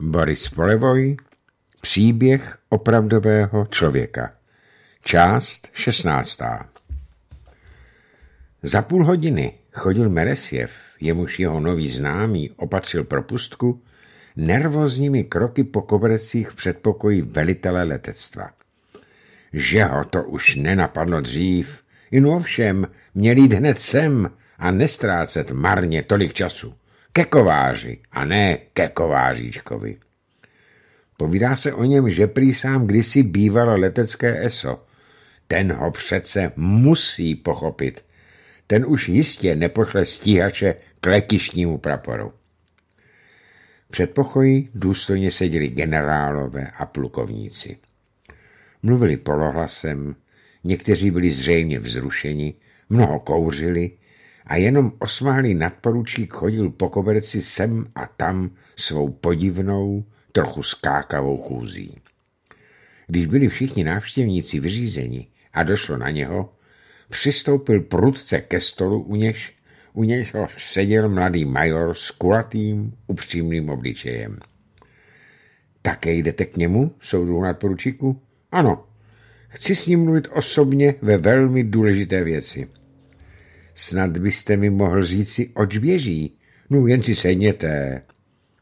Boris Polevoj Příběh opravdového člověka Část 16. Za půl hodiny chodil Meresjev, jemuž jeho nový známý opatřil propustku, nervózními kroky po kobercích v předpokoji velitele letectva. Že ho to už nenapadlo dřív, jen ovšem měl jít hned sem a nestrácet marně tolik času ke kováři a ne ke kováříčkovi. Povídá se o něm, že prý sám kdysi bývalo letecké ESO. Ten ho přece musí pochopit. Ten už jistě nepošle stíhače k letišnímu praporu. Před pokoji důstojně seděli generálové a plukovníci. Mluvili polohlasem, někteří byli zřejmě vzrušeni, mnoho kouřili, a jenom osmálý nadporučík chodil po koberci sem a tam svou podivnou, trochu skákavou chůzí. Když byli všichni návštěvníci vyřízeni a došlo na něho, přistoupil prudce ke stolu, u něž, u něž seděl mladý major s kulatým, upřímným obličejem. Také jdete k němu, soudu nadporučíku? Ano, chci s ním mluvit osobně ve velmi důležité věci. Snad byste mi mohl říci, oč běží. No jen si sedněte.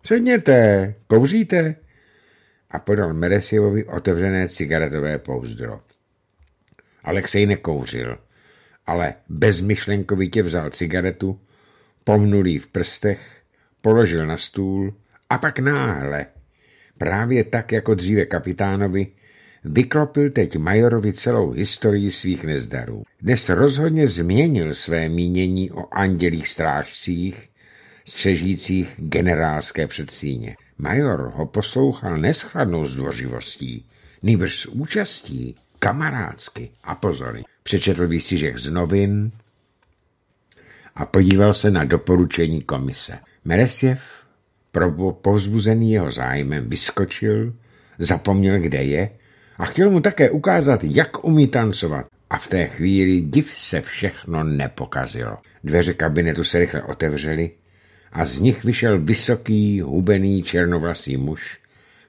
Sedněte, kouříte. A podal Meresjevovi otevřené cigaretové pouzdro. Alexej nekouřil, ale bezmyšlenkovitě vzal cigaretu, pomnul v prstech, položil na stůl a pak náhle, právě tak jako dříve kapitánovi, vyklopil teď Majorovi celou historii svých nezdarů. Dnes rozhodně změnil své mínění o andělých strážcích, střežících generálské předsíně. Major ho poslouchal neschladnou zdvořivostí, nýbrž s účastí, kamarádsky a pozory. Přečetl výstižek z novin a podíval se na doporučení komise. Meresjev, povzbuzený jeho zájmem, vyskočil, zapomněl, kde je a chtěl mu také ukázat, jak umí tancovat. A v té chvíli div se všechno nepokazilo. Dveře kabinetu se rychle otevřely a z nich vyšel vysoký, hubený černovlasý muž,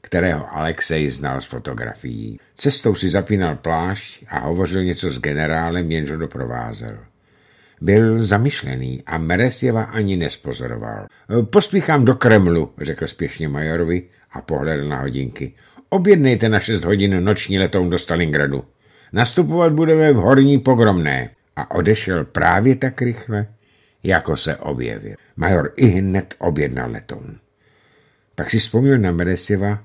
kterého Alexej znal z fotografií. Cestou si zapínal plášť a hovořil něco s generálem, jenž ho doprovázel. Byl zamyšlený a Meresjeva ani nespozoroval. E, pospíchám do Kremlu, řekl spěšně majorovi a pohledl na hodinky. Objednejte na 6 hodin noční letoun do Stalingradu. Nastupovat budeme v Horní Pogromné. A odešel právě tak rychle, jako se objevil. Major i hned objednal letoun. Pak si vzpomněl na Medesiva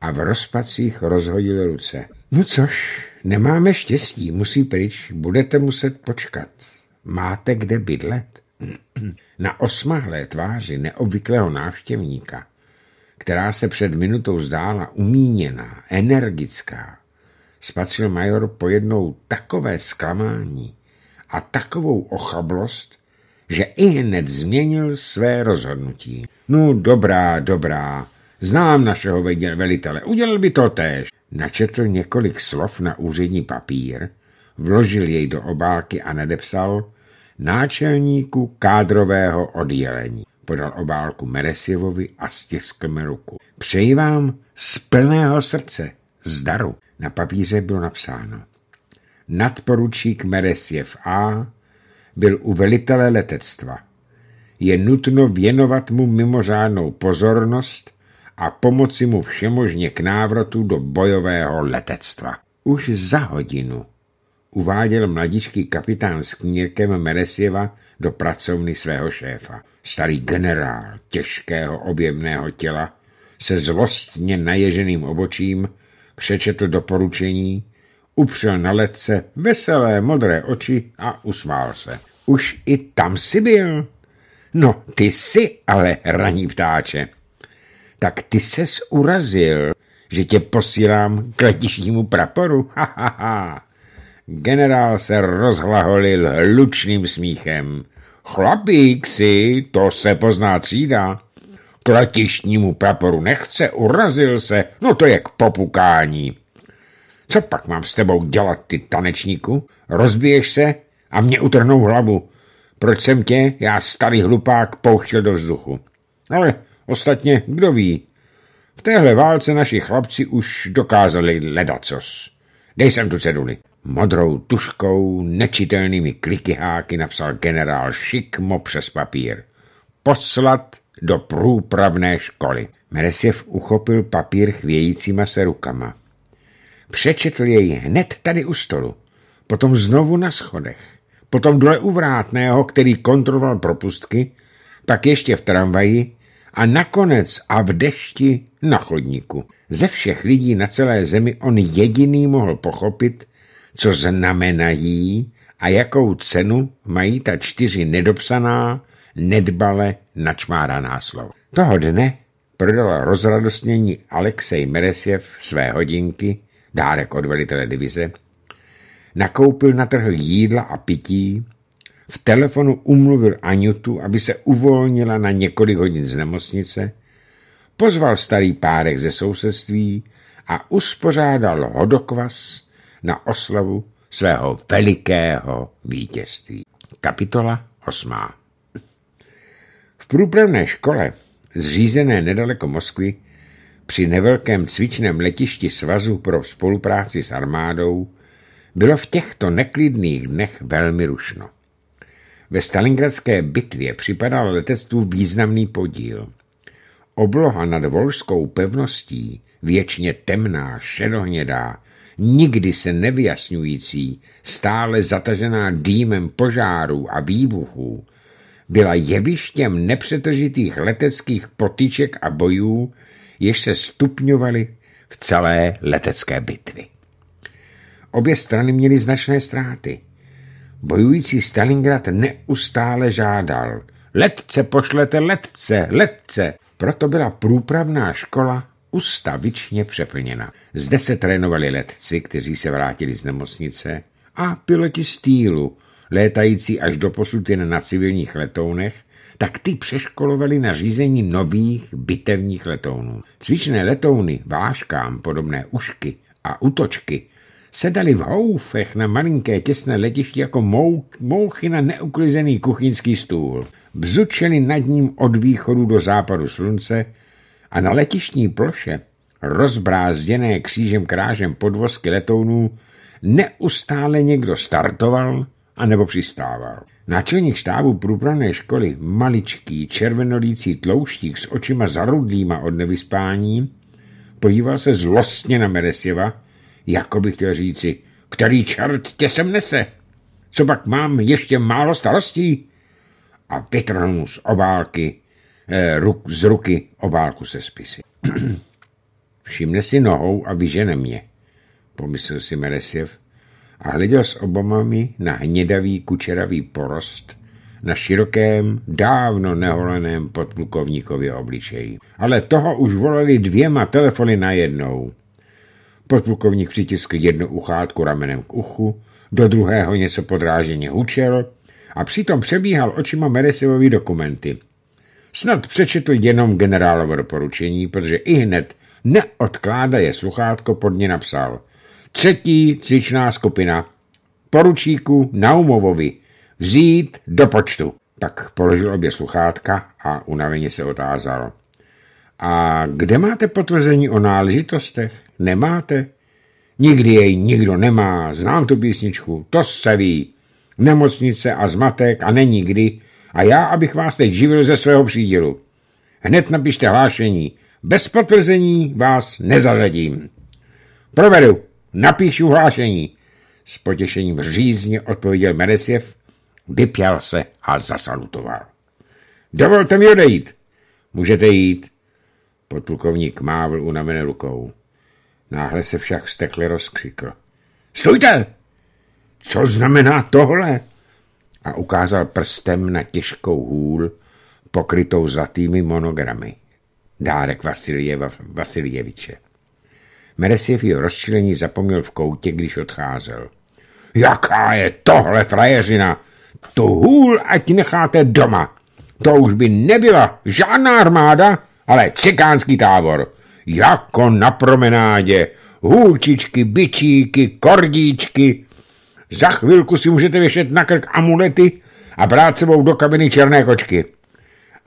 a v rozpacích rozhodil ruce. No což, nemáme štěstí, musí pryč, budete muset počkat. Máte kde bydlet? Na osmahlé tváři neobvyklého návštěvníka která se před minutou zdála umíněná, energická, spatřil major pojednou takové zklamání a takovou ochablost, že i hned změnil své rozhodnutí. No dobrá, dobrá, znám našeho velitele, udělal by to též. Načetl několik slov na úřední papír, vložil jej do obálky a nadepsal náčelníku kádrového oddělení podal obálku Meresjevovi a stiskl mi ruku. Přeji vám z plného srdce, zdaru. Na papíře bylo napsáno. Nadporučík Meresjev A. byl u velitele letectva. Je nutno věnovat mu mimořádnou pozornost a pomoci mu všemožně k návratu do bojového letectva. Už za hodinu uváděl mladičký kapitán s knírkem Meresjeva do pracovny svého šéfa. Starý generál těžkého objemného těla se zlostně naježeným obočím přečetl doporučení, upřel na letce veselé modré oči a usmál se. Už i tam si byl? No, ty jsi ale, raní ptáče. Tak ty ses urazil, že tě posílám k letišnímu praporu. Ha, ha, ha. Generál se rozhlaholil lučným smíchem. Chlapík si, to se pozná třída. K letišnímu praporu nechce, urazil se, no to je k popukání. Co pak mám s tebou dělat, ty tanečníku? Rozbiješ se a mě utrhnou hlavu. Proč jsem tě, já starý hlupák, pouštěl do vzduchu? Ale ostatně, kdo ví? V téhle válce naši chlapci už dokázali ledacos. Dej sem tu ceduli. Modrou tuškou, nečitelnými klikyháky napsal generál šikmo přes papír. Poslat do průpravné školy. Meresjev uchopil papír chvějícíma se rukama. Přečetl jej hned tady u stolu, potom znovu na schodech, potom dole u vrátného, který kontroloval propustky, pak ještě v tramvaji a nakonec a v dešti na chodníku. Ze všech lidí na celé zemi on jediný mohl pochopit, co znamenají a jakou cenu mají ta čtyři nedopsaná, nedbale načmáraná slova. Toho dne prodala rozradostnění Alexej Meresjev své hodinky, dárek od velitele divize, nakoupil na trhu jídla a pití, v telefonu umluvil Anjutu, aby se uvolnila na několik hodin z nemocnice, pozval starý párek ze sousedství a uspořádal hodokvas na oslavu svého velikého vítězství. Kapitola 8. V průpravné škole, zřízené nedaleko Moskvy, při nevelkém cvičném letišti Svazu pro spolupráci s armádou, bylo v těchto neklidných dnech velmi rušno. Ve stalingradské bitvě připadal letectvu významný podíl. Obloha nad volskou pevností, věčně temná, šedohnědá, nikdy se nevyjasňující, stále zatažená dýmem požáru a výbuchů, byla jevištěm nepřetržitých leteckých potyček a bojů, jež se stupňovaly v celé letecké bitvy. Obě strany měly značné ztráty. Bojující Stalingrad neustále žádal. Letce pošlete, letce, letce! Proto byla průpravná škola ustavičně přeplněna. Zde se trénovali letci, kteří se vrátili z nemocnice, a piloti stýlu, létající až do posud jen na civilních letounech, tak ty přeškolovali na řízení nových bitevních letounů. Cvičné letouny, váškám podobné ušky a útočky sedali v houfech na malinké těsné letiště jako mou, mouchy na neuklizený kuchyňský stůl. Bzučeli nad ním od východu do západu slunce, a na letištní ploše, rozbrázděné křížem krážem podvozky letounů, neustále někdo startoval a nebo přistával. Náčelník štábu průpravné školy, maličký, červenolící tlouštík s očima zarudlýma od nevyspání, podíval se zlostně na Meresjeva, jako by chtěl říci, který čert tě sem nese? Co pak mám ještě málo starostí? A vytrhnul z obálky Eh, ruk, z ruky obálku se spisy. Všimne si nohou a vyžene mě, pomyslel si Meresiev a hleděl s obamami na hnědavý kučeravý porost na širokém, dávno neholeném podplukovníkově obličeji. Ale toho už volali dvěma telefony na jednou. Podplukovník přitiskl jednu uchátku ramenem k uchu, do druhého něco podráženě hučel a přitom přebíhal očima Meresevovi dokumenty. Snad přečetl jenom generálovo doporučení, protože i hned neodkládaje sluchátko pod ně napsal. Třetí cvičná skupina. Poručíku Naumovovi. Vzít do počtu. Pak položil obě sluchátka a unaveně se otázal. A kde máte potvrzení o náležitostech? Nemáte? Nikdy jej nikdo nemá, znám tu písničku, to se ví. Nemocnice a zmatek a není kdy, a já, abych vás teď živil ze svého přídělu. Hned napište hlášení. Bez potvrzení vás nezařadím. Provedu. Napíšu hlášení. S potěšením řízně odpověděl Meresjev, vypěl se a zasalutoval. Dovolte mi odejít. Můžete jít. Podplukovník mávl unavené rukou. Náhle se však stekle rozkřikl. Stojte! Co znamená tohle? a ukázal prstem na těžkou hůl, pokrytou zlatými monogramy. Dárek Vasiljeva, Vasiljeviče. Meresiev jeho rozčilení zapomněl v koutě, když odcházel. Jaká je tohle frajeřina? Tu hůl ať necháte doma. To už by nebyla žádná armáda, ale cikánský tábor. Jako na promenádě. Hůlčičky, bičíky, kordíčky, za chvilku si můžete věšet na krk amulety a brát sebou do kabiny černé kočky.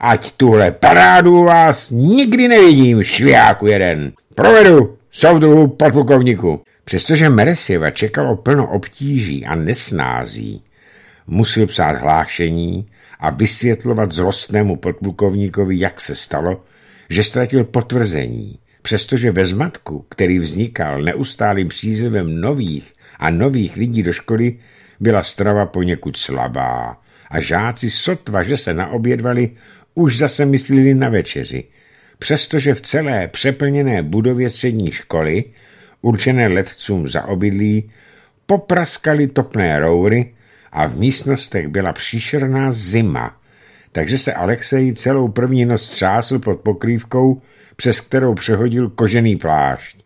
Ať tuhle parádu vás nikdy nevidím, šviáku jeden. Provedu, soudruhu podpukovníku. Přestože Meresieva čekalo plno obtíží a nesnází, musel psát hlášení a vysvětlovat zlostnému podplukovníkovi, jak se stalo, že ztratil potvrzení Přestože ve zmatku, který vznikal neustálým přízevem nových a nových lidí do školy, byla strava poněkud slabá a žáci sotva, že se naobědvali, už zase myslili na večeři. Přestože v celé přeplněné budově střední školy, určené letcům za obydlí, popraskali topné roury a v místnostech byla příšerná zima – takže se Alexej celou první noc třásl pod pokrývkou, přes kterou přehodil kožený plášť.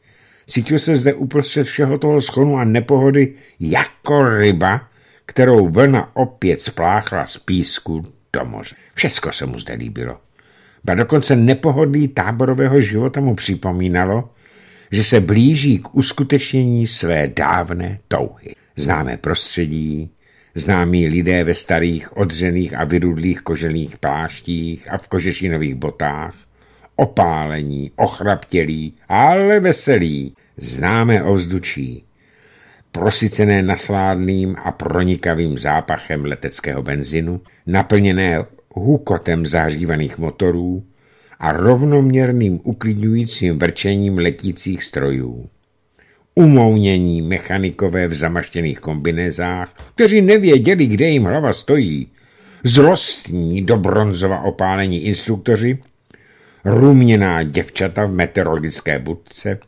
Cítil se zde uprostřed všeho toho schonu a nepohody jako ryba, kterou vlna opět spláchla z písku do moře. Všecko se mu zde líbilo. Ba dokonce nepohodlí táborového života mu připomínalo, že se blíží k uskutečnění své dávné touhy. Známé prostředí, známí lidé ve starých, odřených a vyrudlých kožených pláštích a v kožešinových botách, opálení, ochraptělí, ale veselí, známé ovzdučí, prosycené nasládným a pronikavým zápachem leteckého benzinu, naplněné hukotem zahřívaných motorů a rovnoměrným uklidňujícím vrčením letících strojů umounění mechanikové v zamaštěných kombinézách, kteří nevěděli, kde jim hlava stojí, zlostní do bronzova opálení instruktoři, ruměná děvčata v meteorologické budce,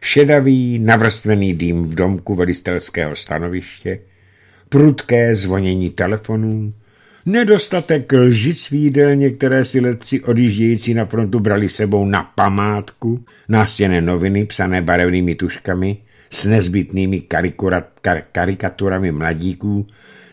šedavý navrstvený dým v domku velitelského stanoviště, prudké zvonění telefonů, nedostatek lžic v jídelně, které si letci odjíždějící na frontu brali sebou na památku, nástěné noviny psané barevnými tuškami s nezbytnými karikura, kar, karikaturami mladíků,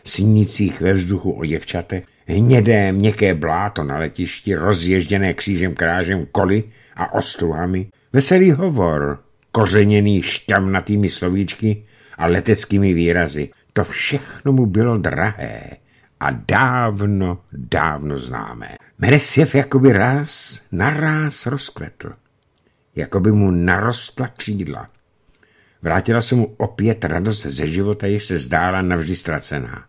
snících ve vzduchu o děvčate, hnědé měkké bláto na letišti, rozježděné křížem krážem koli a ostruhami, veselý hovor, kořeněný šťamnatými slovíčky a leteckými výrazy. To všechno mu bylo drahé a dávno, dávno známé. Mresjev jakoby ráz, naráz rozkvetl. Jakoby mu narostla křídla. Vrátila se mu opět radost ze života, jež se zdála navždy ztracená.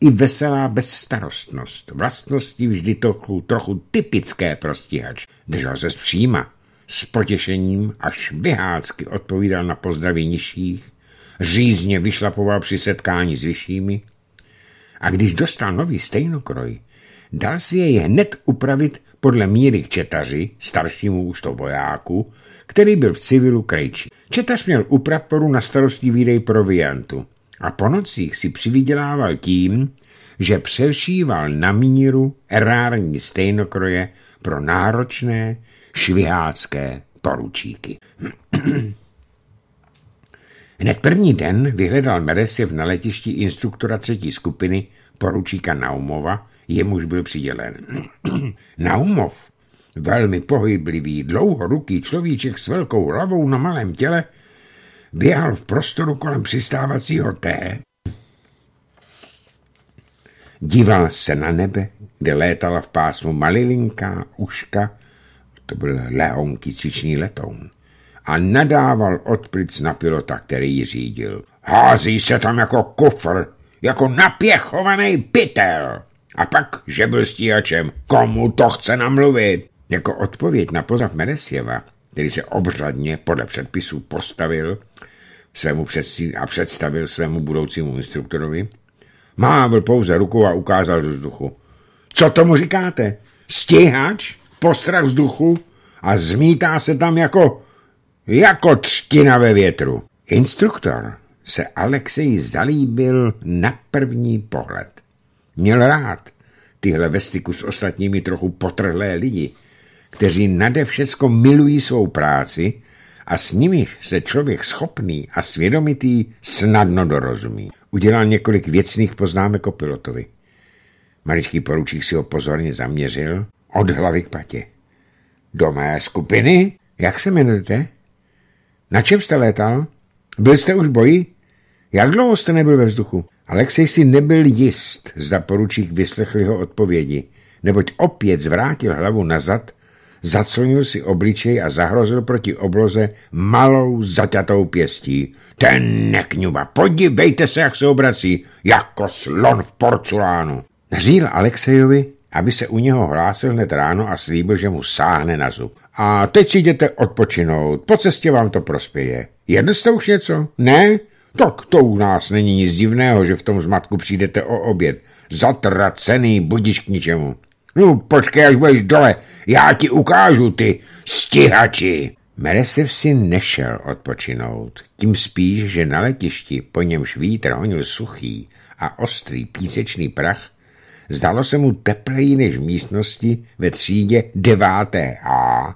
I veselá bezstarostnost, vlastnosti vždy trochu, trochu typické pro stíhač. Držel se zpříma, s potěšením až vyhácky odpovídal na pozdraví nižších, řízně vyšlapoval při setkání s vyššími, a když dostal nový stejnokroj, dal si jej hned upravit podle míry k četaři, staršímu už to vojáku, který byl v civilu krejčí. Četař měl u praporu na starosti výdej proviantu a po nocích si přivydělával tím, že přešíval na míru erární stejnokroje pro náročné švihácké poručíky. Hned první den vyhledal Meresiev na letišti instruktora třetí skupiny, poručíka Naumova, jemuž byl přidělen. Naumov, velmi pohyblivý, dlouhoruký človíček s velkou hlavou na malém těle, běhal v prostoru kolem přistávacího té, díval se na nebe, kde létala v pásmu malilinká uška, to byl lehounký cvičný letoun a nadával odplic na pilota, který ji řídil. Hází se tam jako kufr, jako napěchovaný pytel. A pak, že byl stíhačem, komu to chce namluvit? Jako odpověď na pozav Meresjeva, který se obřadně podle předpisů postavil svému a představil svému budoucímu instruktorovi, mávl pouze ruku a ukázal do vzduchu. Co tomu říkáte? Stíhač? Postrach vzduchu? A zmítá se tam jako jako třtina ve větru. Instruktor se Alexej zalíbil na první pohled. Měl rád tyhle vestiku s ostatními trochu potrhlé lidi, kteří nade všecko milují svou práci a s nimi se člověk schopný a svědomitý snadno dorozumí. Udělal několik věcných poznámek o pilotovi. Maličký poručík si ho pozorně zaměřil od hlavy k patě. Do mé skupiny? Jak se jmenujete? Na čem jste létal? Byl jste už v boji? Jak dlouho jste nebyl ve vzduchu? Alexej si nebyl jist, zda poručík vyslechl jeho odpovědi, neboť opět zvrátil hlavu nazad, zaclnil si obličej a zahrozil proti obloze malou zaťatou pěstí. Ten nekňuba, podívejte se, jak se obrací, jako slon v porculánu. Nařídil Alexejovi, aby se u něho hlásil hned ráno a slíbil, že mu sáhne na zub a teď si jděte odpočinout. Po cestě vám to prospěje. Jedl jste už něco? Ne? Tak to u nás není nic divného, že v tom zmatku přijdete o oběd. Zatracený, budiš k ničemu. No počkej, až budeš dole, já ti ukážu, ty stihači. Meresiv si nešel odpočinout, tím spíš, že na letišti, po němž vítr honil suchý a ostrý písečný prach, Zdalo se mu tepleji než v místnosti ve třídě 9. A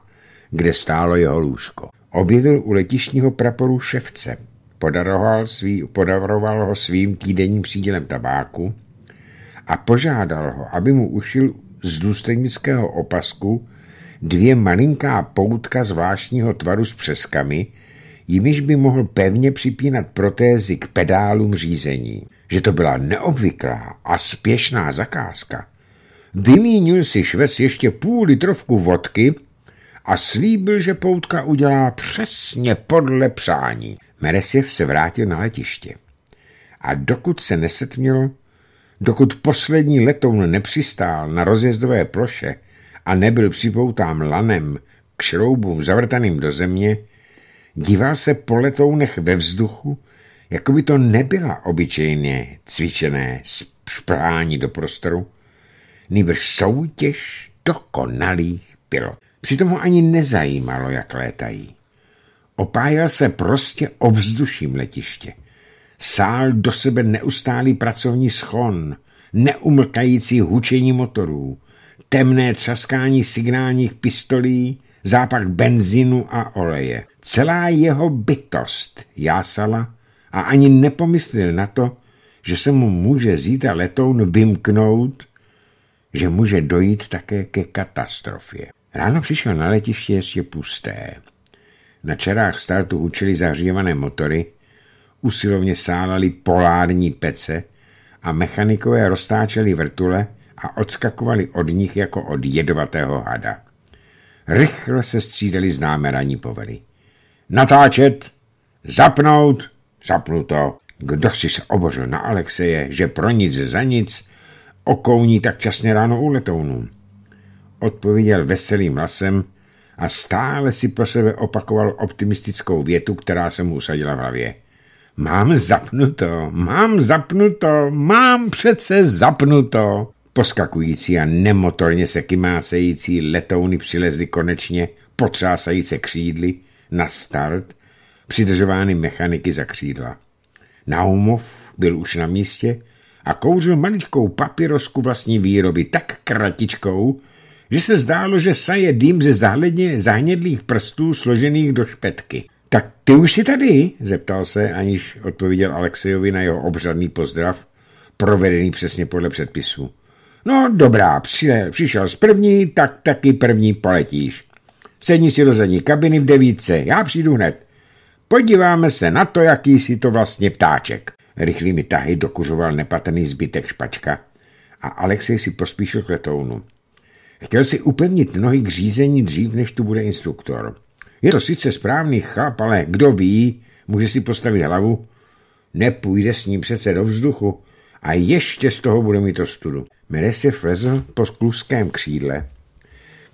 kde stálo jeho lůžko. Objevil u letišního praporu ševce, podaroval, svý, podaroval ho svým týdenním přídělem tabáku a požádal ho, aby mu ušil z důstojnického opasku dvě malinká poutka zvláštního tvaru s přeskami, jimiž by mohl pevně připínat protézy k pedálům řízení. Že to byla neobvyklá a spěšná zakázka. Vymínil si švec ještě půl litrovku vodky a slíbil, že poutka udělá přesně podle přání. Meresiev se vrátil na letiště. A dokud se nesetmělo, dokud poslední letoun nepřistál na rozjezdové ploše a nebyl připoután lanem k šroubům zavrtaným do země, díval se po letounech ve vzduchu, jako by to nebyla obyčejně cvičené šprání do prostoru, nebo soutěž dokonalých pilotů. Přitom ho ani nezajímalo, jak létají. Opájel se prostě o vzduším letiště. Sál do sebe neustálý pracovní schon, neumlkající hučení motorů, temné třaskání signálních pistolí, zápach benzínu a oleje. Celá jeho bytost jásala a ani nepomyslil na to, že se mu může zítra letoun vymknout, že může dojít také ke katastrofě. Ráno přišel na letiště ještě pusté. Na čerách startu učili zahřívané motory, usilovně sálali polární pece a mechanikové roztáčeli vrtule a odskakovali od nich jako od jedovatého hada. Rychle se střídali známé ranní povely. Natáčet! Zapnout! Zapnuto! Kdo si se obořil na Alexeje, že pro nic za nic okouní tak časně ráno u letounům? odpověděl veselým hlasem a stále si pro sebe opakoval optimistickou větu, která se mu usadila v hlavě. Mám zapnuto, mám zapnuto, mám přece zapnuto. Poskakující a nemotorně se kymácející letouny přilezly konečně, potřásající křídly, na start, přidržovány mechaniky za křídla. Naumov byl už na místě a kouřil maličkou papirosku vlastní výroby tak kratičkou, že se zdálo, že saje dým ze zahledně zahnědlých prstů složených do špetky. Tak ty už jsi tady? zeptal se, aniž odpověděl Alexejovi na jeho obřadný pozdrav, provedený přesně podle předpisu. No dobrá, přile, přišel z první, tak taky první poletíš. Sedni si do zadní kabiny v devíce, já přijdu hned. Podíváme se na to, jaký si to vlastně ptáček. Rychlými tahy dokuřoval nepatrný zbytek špačka a Alexej si pospíšil k letounu. Chtěl si upevnit nohy k řízení dřív, než tu bude instruktor. Je to sice správný chlap, ale kdo ví, může si postavit hlavu. Nepůjde s ním přece do vzduchu a ještě z toho bude mít to studu. Mire si flezl po skluském křídle.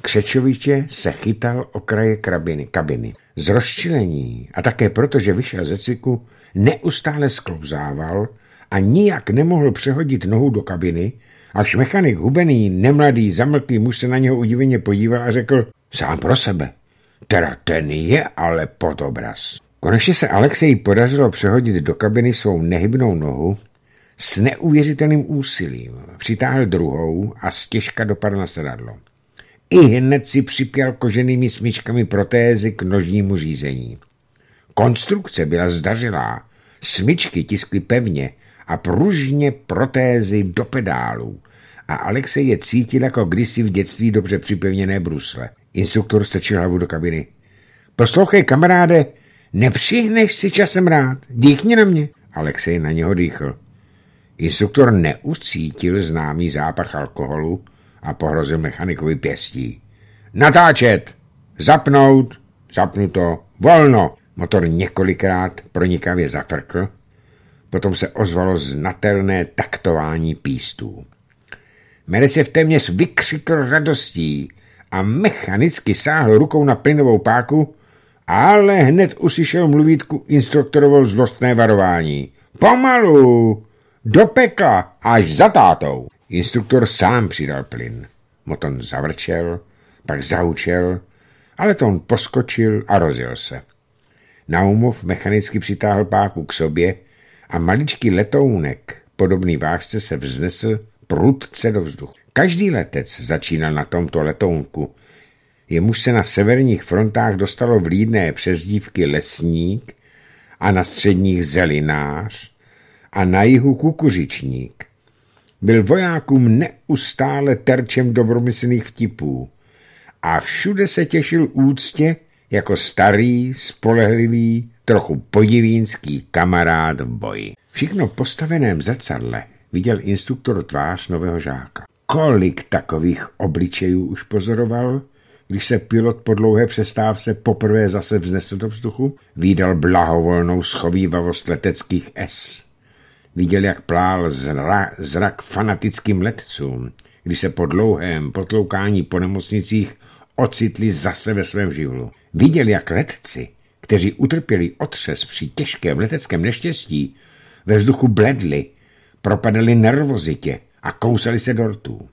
Křečovitě se chytal o kraje krabiny, kabiny. Z rozčilení a také proto, že vyšel ze cviku, neustále sklouzával a nijak nemohl přehodit nohu do kabiny, Až mechanik hubený, nemladý, zamlklý muž se na něho udiveně podíval a řekl sám pro sebe. Teda ten je ale podobraz. Konečně se Alexeji podařilo přehodit do kabiny svou nehybnou nohu s neuvěřitelným úsilím. Přitáhl druhou a stěžka dopadl na sedadlo. I hned si připěl koženými smyčkami protézy k nožnímu řízení. Konstrukce byla zdařilá, smyčky tiskly pevně, a pružně protézy do pedálů a Alexej je cítil jako kdysi v dětství dobře připevněné brusle. Instruktor stačil hlavu do kabiny. Poslouchej, kamaráde, nepřihneš si časem rád, díkni na mě. Alexej na něho dýchl. Instruktor neucítil známý zápach alkoholu a pohrozil mechanikovi pěstí. Natáčet! Zapnout! Zapnuto! Volno! Motor několikrát pronikavě zafrkl Potom se ozvalo znatelné taktování pístů. Mere se v téměř vykřikl radostí a mechanicky sáhl rukou na plynovou páku, ale hned uslyšel mluvítku instruktorovo zlostné varování. Pomalu! Do pekla! Až za tátou! Instruktor sám přidal plyn. Moton zavrčel, pak zahučel, ale to on poskočil a rozjel se. Naumov mechanicky přitáhl páku k sobě a maličký letounek, podobný vážce, se vznesl prudce do vzduchu. Každý letec začínal na tomto letounku. Jemuž se na severních frontách dostalo vlídné přezdívky lesník a na středních zelinář a na jihu kukuřičník. Byl vojákům neustále terčem dobromyslných vtipů a všude se těšil úctě jako starý, spolehlivý trochu podivínský kamarád v boji. Všechno postaveném zrcadle viděl instruktor tvář nového žáka. Kolik takových obličejů už pozoroval, když se pilot po dlouhé přestávce poprvé zase vznesl do vzduchu, viděl blahovolnou schovývavost leteckých S. Viděl, jak plál zra, zrak fanatickým letcům, když se po dlouhém potloukání po nemocnicích ocitli zase ve svém živlu. Viděl, jak letci kteří utrpěli otřes při těžkém leteckém neštěstí, ve vzduchu bledli, propadali nervozitě a kousali se do rtů.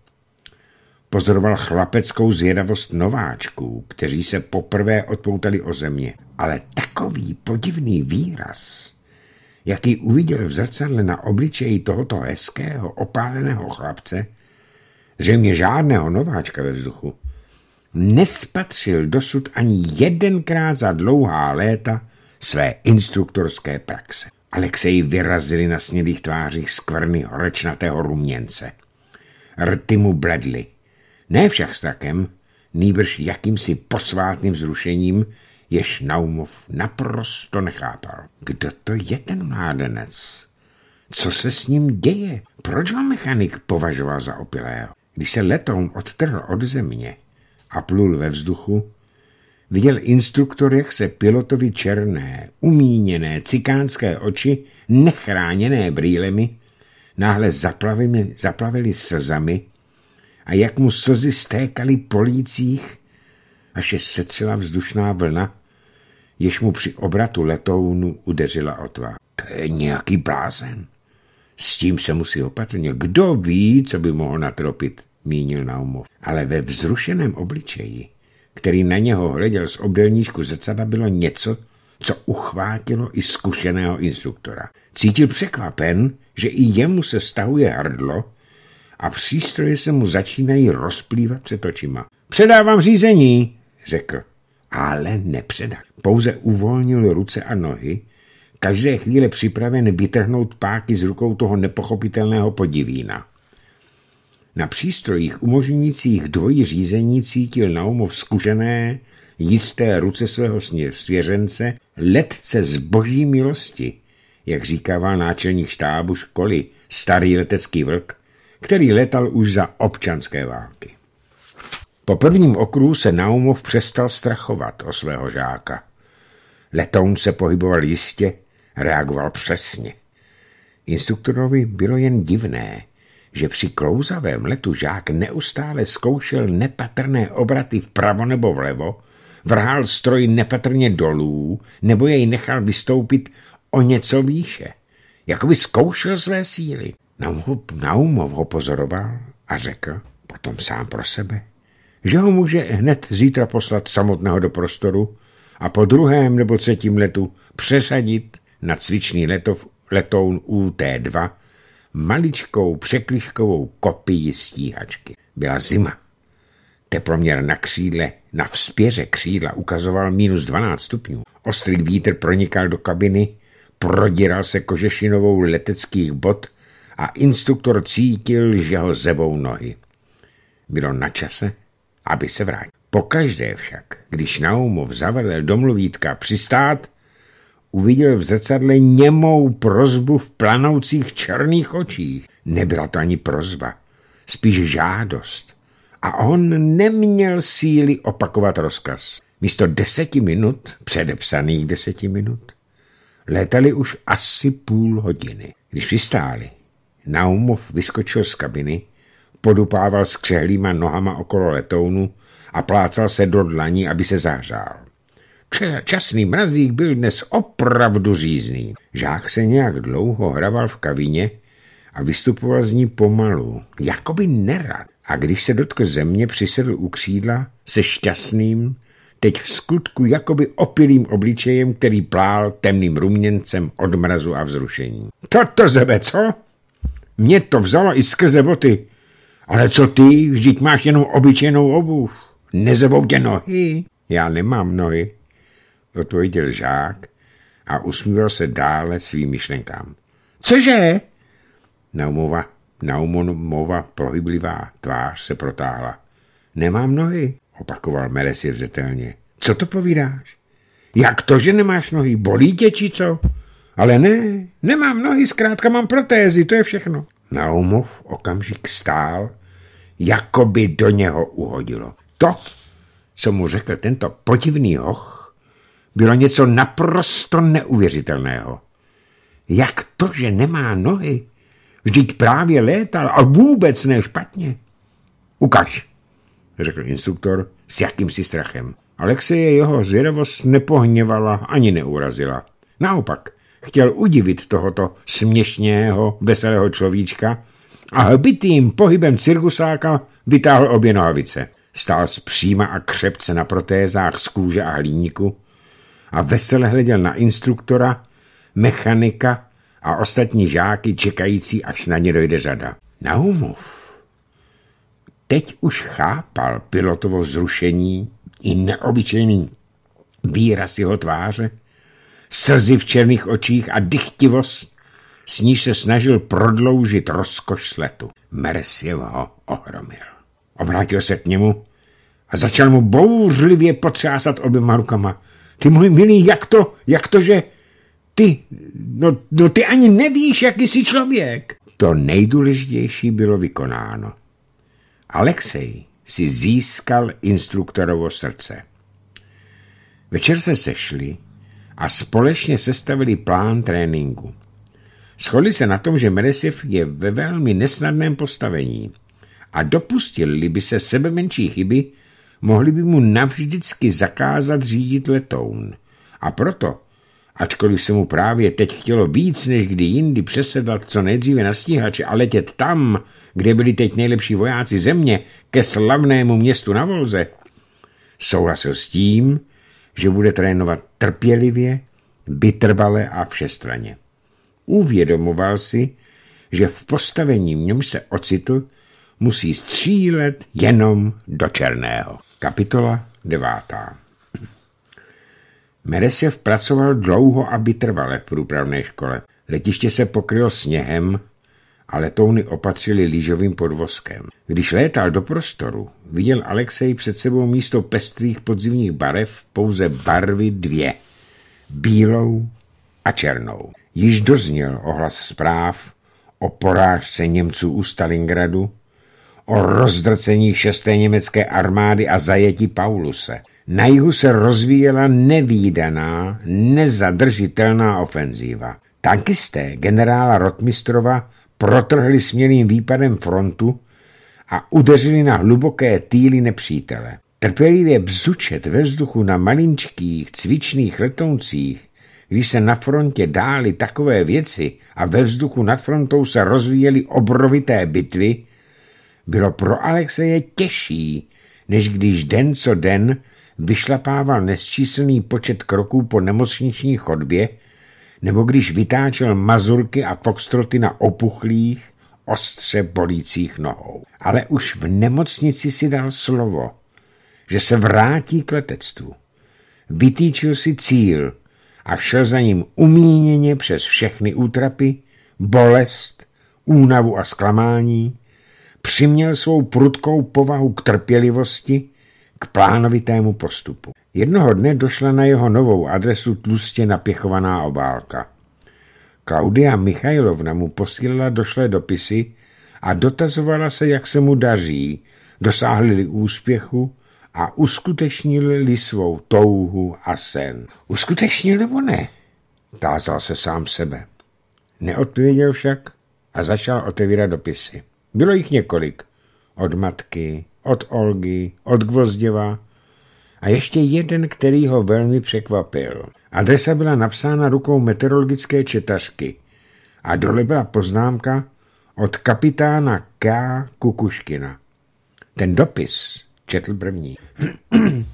Pozoroval chlapeckou zvědavost nováčků, kteří se poprvé odpoutali o země. Ale takový podivný výraz, jaký uviděl v zrcadle na obličeji tohoto hezkého, opáleného chlapce, že mě žádného nováčka ve vzduchu nespatřil dosud ani jedenkrát za dlouhá léta své instruktorské praxe. Alexej vyrazily na snědých tvářích skvrny horečnatého ruměnce. Rty mu bledly. Ne však strakem, nýbrž jakýmsi posvátným zrušením, jež Naumov naprosto nechápal. Kdo to je ten mládenec? Co se s ním děje? Proč ho mechanik považoval za opilého? Když se letoun odtrhl od země, a plul ve vzduchu, viděl instruktor, jak se pilotovi černé, umíněné, cikánské oči, nechráněné brýlemi, náhle zaplavili, zaplavili slzami a jak mu slzy stékaly po lících, až je setřela vzdušná vlna, jež mu při obratu letounu udeřila otvá. To je nějaký blázen. S tím se musí opatrně. Kdo ví, co by mohl natropit? mínil Naumov. Ale ve vzrušeném obličeji, který na něho hleděl z obdelníčku zrcadla, bylo něco, co uchvátilo i zkušeného instruktora. Cítil překvapen, že i jemu se stahuje hrdlo a přístroje se mu začínají rozplývat před očima. Předávám řízení, řekl, ale nepředal. Pouze uvolnil ruce a nohy, každé chvíle připraven vytrhnout páky z rukou toho nepochopitelného podivína. Na přístrojích umožňujících dvojí řízení cítil Naumov zkušené, jisté ruce svého svěřence, letce z boží milosti, jak říkával náčelník štábu školy, starý letecký vlk, který letal už za občanské války. Po prvním okruhu se Naumov přestal strachovat o svého žáka. Letoun se pohyboval jistě, reagoval přesně. Instruktorovi bylo jen divné, že při klouzavém letu žák neustále zkoušel nepatrné obraty vpravo nebo vlevo, vrhal stroj nepatrně dolů nebo jej nechal vystoupit o něco výše. Jakoby zkoušel své síly. Naumov ho pozoroval a řekl, potom sám pro sebe, že ho může hned zítra poslat samotného do prostoru a po druhém nebo třetím letu přesadit na cvičný letov, letoun UT-2 maličkou překliškovou kopii stíhačky. Byla zima. Teploměr na křídle, na vzpěře křídla ukazoval minus 12 stupňů. Ostrý vítr pronikal do kabiny, prodíral se kožešinovou leteckých bot a instruktor cítil, že ho zebou nohy. Bylo na čase, aby se vrátil. Pokaždé však, když Naumov zavedl domluvítka přistát, Uviděl v zrcadle němou prozbu v planoucích černých očích. Nebyla to ani prozba, spíš žádost. A on neměl síly opakovat rozkaz. Místo deseti minut, předepsaných deseti minut, létali už asi půl hodiny. Když vystáli, Naumov vyskočil z kabiny, podupával s křehlýma nohama okolo letounu a plácal se do dlaní, aby se zahřál. Časný mrazík byl dnes opravdu řízný. Žák se nějak dlouho hraval v kavině a vystupoval z ní pomalu, jakoby nerad. A když se dotkl země, přisedl u křídla se šťastným, teď v skutku jakoby opilým obličejem, který plál temným ruměncem od mrazu a vzrušení. Toto zebe, co? Mě to vzalo i skrze boty. Ale co ty, vždyť máš jenom obyčejnou obuv. Nezebou tě nohy. Já nemám nohy, odpověděl žák a usmíval se dále svým myšlenkám. Cože? Naumova, Naumonova pohyblivá tvář se protáhla. Nemám nohy, opakoval Meresir zřetelně. Co to povídáš? Jak to, že nemáš nohy? Bolí tě či co? Ale ne, nemám nohy, zkrátka mám protézy, to je všechno. Naumov okamžik stál, jako by do něho uhodilo. To, co mu řekl tento podivný hoch, bylo něco naprosto neuvěřitelného. Jak to, že nemá nohy? Vždyť právě létal a vůbec ne špatně. Ukaž, řekl instruktor s jakýmsi strachem. Alexeje jeho zvědavost nepohněvala ani neurazila. Naopak, chtěl udivit tohoto směšného, veselého človíčka a hbitým pohybem cirkusáka vytáhl obě nohavice. Stál zpříma a křepce na protézách z kůže a hlíníku, a vesele hleděl na instruktora, mechanika a ostatní žáky čekající, až na ně dojde řada. Naumov teď už chápal pilotovo vzrušení i neobyčejný výraz jeho tváře, slzy v černých očích a dychtivost, s níž se snažil prodloužit rozkoš sletu. Mersiev ho ohromil. Obrátil se k němu a začal mu bouřlivě potřásat oběma rukama. Ty můj milý, jak to, jak to, že ty, no, no ty ani nevíš, jaký jsi člověk. To nejdůležitější bylo vykonáno. Alexej si získal instruktorovo srdce. Večer se sešli a společně sestavili plán tréninku. Schodli se na tom, že Meresiv je ve velmi nesnadném postavení a dopustili by se sebe menší chyby, mohli by mu navždycky zakázat řídit letoun. A proto, ačkoliv se mu právě teď chtělo víc než kdy jindy přesedat co nejdříve na stíhače a letět tam, kde byli teď nejlepší vojáci země, ke slavnému městu na Volze, souhlasil s tím, že bude trénovat trpělivě, vytrvale a všestraně. Uvědomoval si, že v postavení v něm se ocitl, musí střílet jenom do černého. Kapitola 9. Meresev pracoval dlouho a vytrvale v průpravné škole. Letiště se pokrylo sněhem a letouny opatřili lyžovým podvozkem. Když létal do prostoru, viděl Alexej před sebou místo pestrých podzimních barev pouze barvy dvě. Bílou a černou. Již dozněl ohlas zpráv o porážce Němců u Stalingradu o rozdrcení šesté německé armády a zajetí Pauluse. Na jihu se rozvíjela nevýdaná, nezadržitelná ofenzíva. Tankisté generála Rotmistrova protrhli smělým výpadem frontu a udeřili na hluboké týly nepřítele. Trpělivě bzučet ve vzduchu na malinčkých cvičných letouncích když se na frontě dály takové věci a ve vzduchu nad frontou se rozvíjely obrovité bitvy, bylo pro Alexeje těžší, než když den co den vyšlapával nesčíslný počet kroků po nemocniční chodbě, nebo když vytáčel mazurky a foxtroty na opuchlých, ostře bolících nohou. Ale už v nemocnici si dal slovo, že se vrátí k letectvu. Vytýčil si cíl a šel za ním umíněně přes všechny útrapy, bolest, únavu a zklamání, přiměl svou prudkou povahu k trpělivosti, k plánovitému postupu. Jednoho dne došla na jeho novou adresu tlustě napěchovaná obálka. Klaudia Michajlovna mu posílala došlé dopisy a dotazovala se, jak se mu daří, dosáhli úspěchu a uskutečnili svou touhu a sen. Uskutečnil nebo ne? Tázal se sám sebe. Neodpověděl však a začal otevírat dopisy. Bylo jich několik. Od matky, od Olgy, od Gvozděva a ještě jeden, který ho velmi překvapil. Adresa byla napsána rukou meteorologické četařky a dole byla poznámka od kapitána K. Kukuškina. Ten dopis četl první.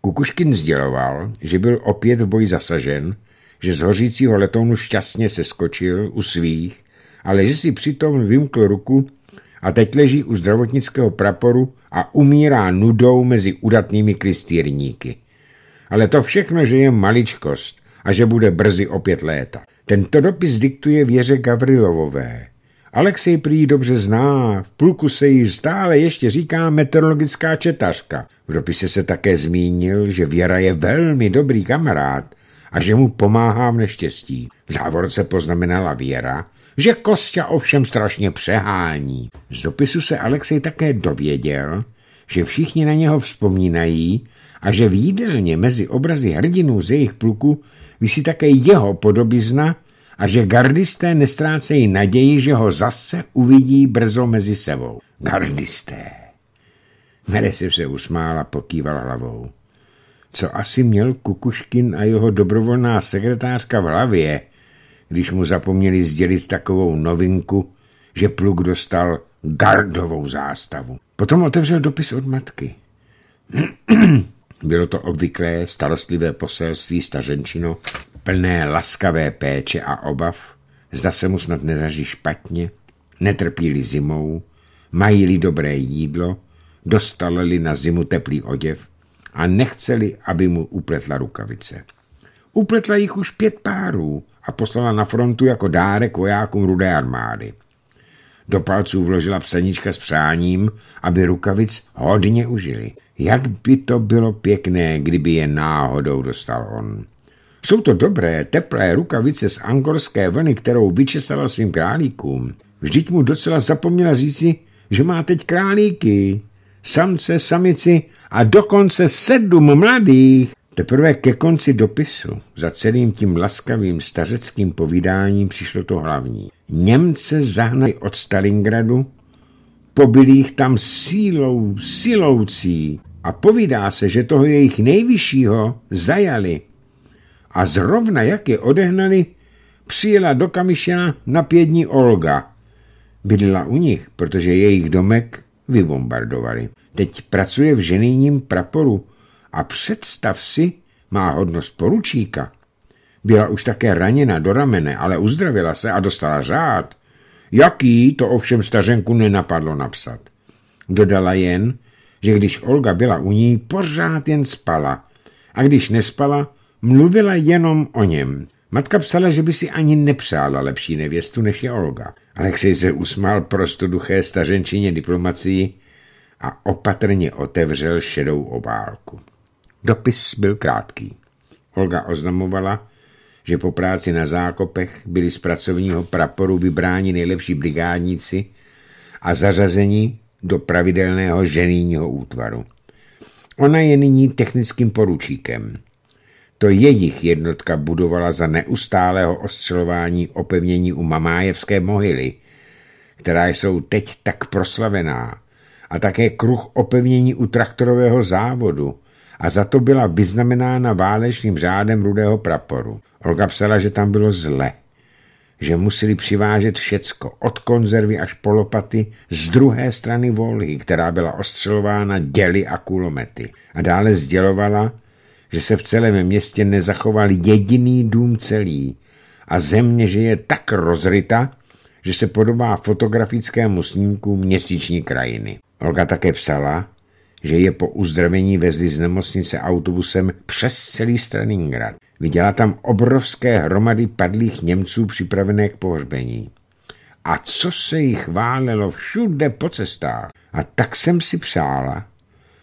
Kukuškin sděloval, že byl opět v boji zasažen, že z hořícího letounu šťastně seskočil u svých ale že si přitom vymkl ruku a teď leží u zdravotnického praporu a umírá nudou mezi udatnými Kristýrníky. Ale to všechno, že je maličkost a že bude brzy opět léta. Tento dopis diktuje Věře Gavrilovové. Alexej prý dobře zná, v pluku se již stále ještě říká meteorologická četařka. V dopise se také zmínil, že Věra je velmi dobrý kamarád a že mu pomáhá v neštěstí. V závorce poznamenala Věra, že Kostě ovšem strašně přehání. Z dopisu se Alexej také dověděl, že všichni na něho vzpomínají a že v jídelně mezi obrazy hrdinů z jejich pluku vysí také jeho podobizna a že gardisté nestrácejí naději, že ho zase uvidí brzo mezi sebou. Gardisté. Meresiv se usmála a pokýval hlavou. Co asi měl Kukuškin a jeho dobrovolná sekretářka v hlavě, když mu zapomněli sdělit takovou novinku, že pluk dostal gardovou zástavu. Potom otevřel dopis od matky. Bylo to obvyklé, starostlivé poselství stařenčino, plné laskavé péče a obav, zda se mu snad nedaří špatně, netrpíli zimou, mají-li dobré jídlo, dostali-li na zimu teplý oděv a nechceli, aby mu upletla rukavice. Upletla jich už pět párů a poslala na frontu jako dárek vojákům rudé armády. Do palců vložila psenička s přáním, aby rukavic hodně užili. Jak by to bylo pěkné, kdyby je náhodou dostal on. Jsou to dobré, teplé rukavice z angorské vlny, kterou vyčesala svým králíkům. Vždyť mu docela zapomněla říci, že má teď králíky. Samce, samici a dokonce sedm mladých. Teprve ke konci dopisu za celým tím laskavým stařeckým povídáním přišlo to hlavní. Němce zahnali od Stalingradu, pobyli jich tam sílou, siloucí a povídá se, že toho jejich nejvyššího zajali. A zrovna jak je odehnali, přijela do Kamišena na pět dní Olga. Bydlela u nich, protože jejich domek vybombardovali. Teď pracuje v ženijním praporu, a představ si, má hodnost poručíka. Byla už také raněna do ramene, ale uzdravila se a dostala řád. Jaký, to ovšem stařenku nenapadlo napsat. Dodala jen, že když Olga byla u ní, pořád jen spala. A když nespala, mluvila jenom o něm. Matka psala, že by si ani nepřála lepší nevěstu, než je Olga. Alexej se usmál prostoduché stařenčině diplomacii a opatrně otevřel šedou obálku. Dopis byl krátký. Olga oznamovala, že po práci na zákopech byli z pracovního praporu vybráni nejlepší brigádníci a zařazeni do pravidelného ženýního útvaru. Ona je nyní technickým poručíkem. To jejich jednotka budovala za neustálého ostřelování opevnění u Mamájevské mohyly, která jsou teď tak proslavená, a také kruh opevnění u traktorového závodu, a za to byla vyznamenána válečným řádem rudého praporu. Olga psala, že tam bylo zle, že museli přivážet všecko, od konzervy až po lopaty, z druhé strany Volhy, která byla ostřelována děly a kulomety. A dále sdělovala, že se v celém městě nezachoval jediný dům celý a země, že je tak rozryta, že se podobá fotografickému snímku měsíční krajiny. Olga také psala, že je po uzdravení vezli z nemocnice autobusem přes celý Stalingrad. Viděla tam obrovské hromady padlých Němců připravené k pohřbení. A co se jich válelo všude po cestách. A tak jsem si přála,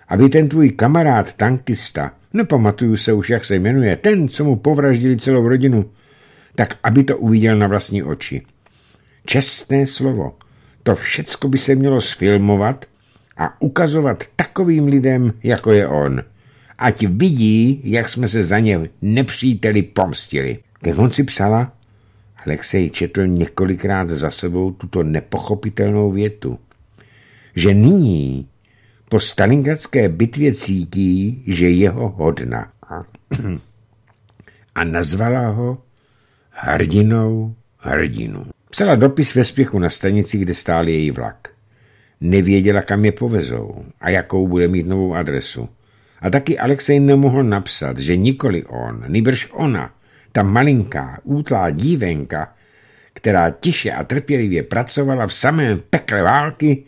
aby ten tvůj kamarád tankista, nepamatuju se už, jak se jmenuje, ten, co mu povraždili celou rodinu, tak aby to uviděl na vlastní oči. Čestné slovo, to všecko by se mělo sfilmovat a ukazovat takovým lidem, jako je on. Ať vidí, jak jsme se za ně nepříteli pomstili. Devon si psala, Alexej četl několikrát za sebou tuto nepochopitelnou větu, že nyní po stalingradské bitvě cítí, že jeho hodna. A nazvala ho hrdinou hrdinu. Psala dopis ve spěchu na stanici, kde stál její vlak. Nevěděla, kam je povezou a jakou bude mít novou adresu. A taky Alexej nemohl napsat, že nikoli on, nýbrž ona, ta malinká, útlá dívenka, která tiše a trpělivě pracovala v samém pekle války,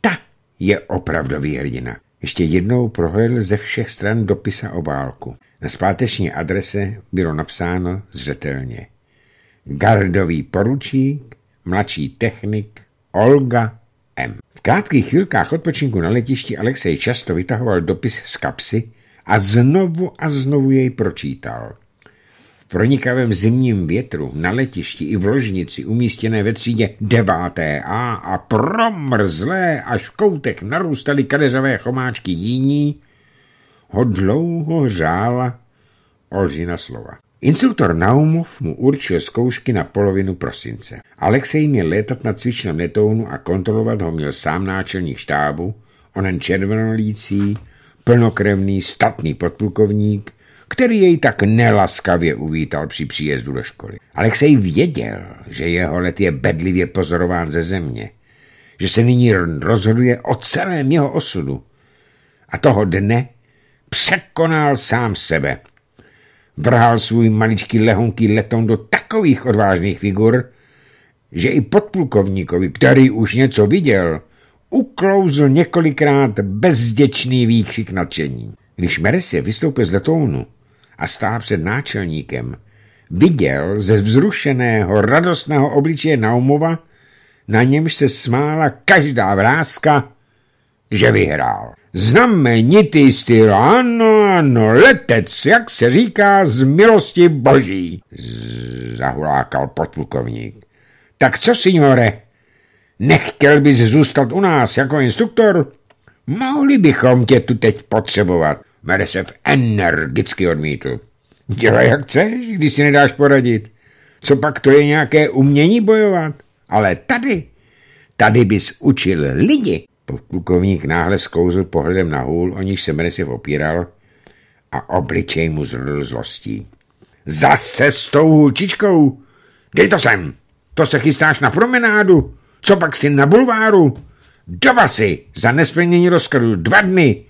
ta je opravdový hrdina. Ještě jednou prohlédl ze všech stran dopisa obálku. Na zpáteční adrese bylo napsáno zřetelně. Gardový poručík, mladší technik, Olga krátkých chvilkách odpočinku na letišti Alexej často vytahoval dopis z kapsy a znovu a znovu jej pročítal. V pronikavém zimním větru na letišti i v ložnici umístěné ve třídě 9A a promrzlé až v koutek narůstaly kadeřavé chomáčky jiní, ho dlouho řála Olžina slova. Instruktor Naumov mu určil zkoušky na polovinu prosince. Alexej měl létat na cvičném letounu a kontrolovat ho měl sám náčelník štábu, onen červenolící, plnokrevný, statný podplukovník, který jej tak nelaskavě uvítal při příjezdu do školy. Alexej věděl, že jeho let je bedlivě pozorován ze země, že se nyní rozhoduje o celém jeho osudu. A toho dne překonal sám sebe vrhal svůj maličký lehonký letoun do takových odvážných figur, že i podplukovníkovi, který už něco viděl, uklouzl několikrát bezděčný výkřik nadšení. Když Meresie vystoupil z letounu a stál před náčelníkem, viděl ze vzrušeného, radostného obličeje Naumova, na němž se smála každá vrázka že vyhrál. Znamenitý styl, ano, ano, letec, jak se říká, z milosti boží, zahulákal podplukovník. Tak co, signore, nechtěl bys zůstat u nás jako instruktor? Mohli bychom tě tu teď potřebovat. Medesev energicky odmítl. Dělej, jak chceš, když si nedáš poradit. Co pak to je nějaké umění bojovat? Ale tady, tady bys učil lidi, Podplukovník náhle zkouzl pohledem na hůl, o níž se Menesiv opíral a obličej mu zrodil zlostí. Zase s tou hůlčičkou! Dej to sem! To se chystáš na promenádu! Co pak si na bulváru? Doba si! Za nesplnění rozkazu dva dny!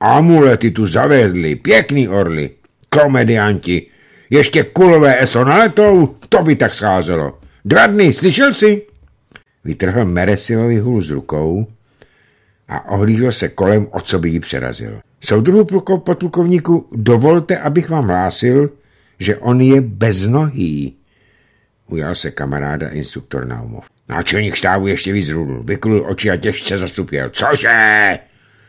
Amulety tu zavedli, pěkný orly, komedianti, ještě kulové eso na letou, to by tak scházelo. Dva dny, slyšel jsi? Vytrhl Meresivovi hůl z rukou a ohlížel se kolem, o co by ji přerazil. Soudruhu podplukovníku, dovolte, abych vám hlásil, že on je bez nohy. Ujal se kamaráda instruktor Naumov. Náčelník štávu ještě víc rudl, Vykulil oči a těžce zastupil. Cože?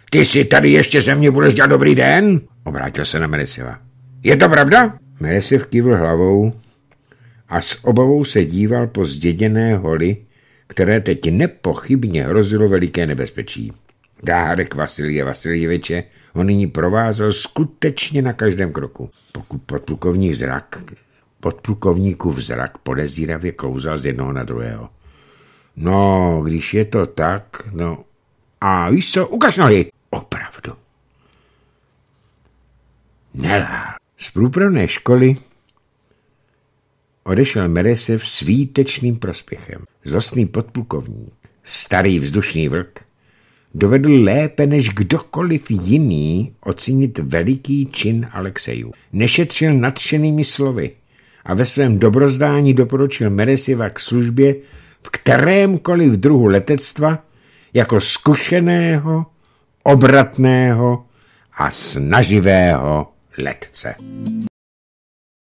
Ty si tady ještě ze mě budeš dělat dobrý den? Obrátil se na Meresiva. Je to pravda? Meresiv kývl hlavou a s obavou se díval po zděděné holy, které teď nepochybně hrozilo veliké nebezpečí. Dárek Vasilije Vasiljeviče ho nyní provázel skutečně na každém kroku. Pokud podplukovník zrak, podplukovníku vzrak podezíravě klouzal z jednoho na druhého. No, když je to tak, no... A víš co, ukaž nohy! Opravdu. Nelá. Z průpravné školy odešel Merese v svítečným prospěchem. Zlostný podplukovník, starý vzdušný vlk, dovedl lépe než kdokoliv jiný ocenit veliký čin Alexejů. Nešetřil nadšenými slovy a ve svém dobrozdání doporučil Meresiva k službě v kterémkoliv druhu letectva jako zkušeného, obratného a snaživého letce.